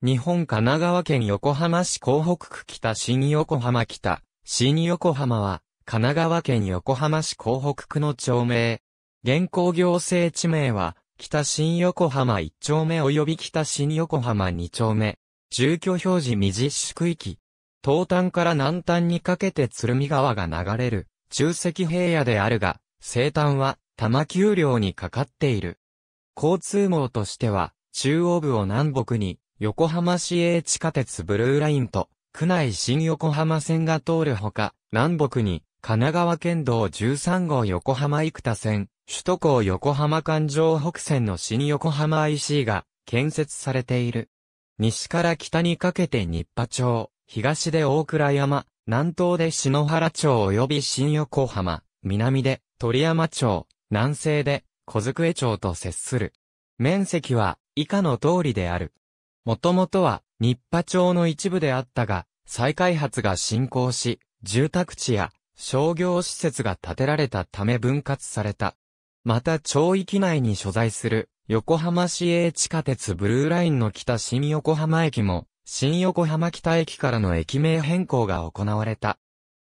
日本神奈川県横浜市港北区北新横浜北、新横浜は、神奈川県横浜市港北区の町名。現行行政地名は、北新横浜1丁目及び北新横浜2丁目。住居表示未実施区域。東端から南端にかけて鶴見川が流れる、中石平野であるが、西端は、玉丘陵にかかっている。交通網としては、中央部を南北に、横浜市営地下鉄ブルーラインと、区内新横浜線が通るほか、南北に、神奈川県道13号横浜生田線、首都高横浜環状北線の新横浜 IC が建設されている。西から北にかけて日波町、東で大倉山、南東で篠原町及び新横浜、南で鳥山町、南西で小机町と接する。面積は以下の通りである。もともとは、日波町の一部であったが、再開発が進行し、住宅地や商業施設が建てられたため分割された。また町域内に所在する横浜市営地下鉄ブルーラインの北新横浜駅も新横浜北駅からの駅名変更が行われた。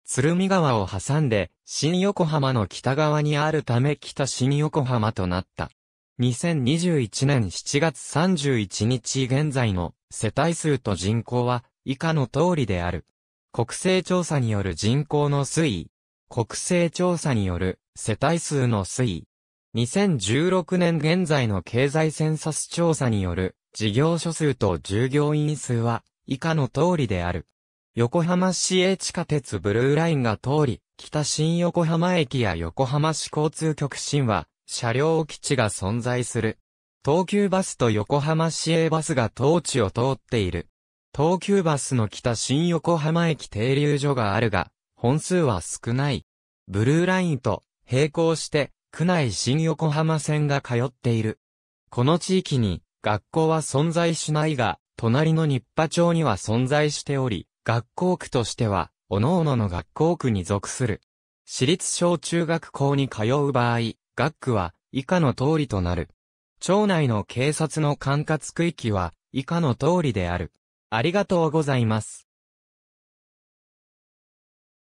鶴見川を挟んで新横浜の北側にあるため北新横浜となった。2021年7月31日現在の世帯数と人口は以下の通りである。国勢調査による人口の推移。国勢調査による世帯数の推移。2016年現在の経済センサス調査による事業所数と従業員数は以下の通りである。横浜市営地下鉄ブルーラインが通り、北新横浜駅や横浜市交通局新は車両基地が存在する。東急バスと横浜市営バスが当地を通っている。東急バスの北新横浜駅停留所があるが、本数は少ない。ブルーラインと並行して、区内新横浜線が通っている。この地域に学校は存在しないが、隣の日波町には存在しており、学校区としては、各々の学校区に属する。私立小中学校に通う場合、学区は以下の通りとなる。町内の警察の管轄区域は以下の通りである。ありがとうございます。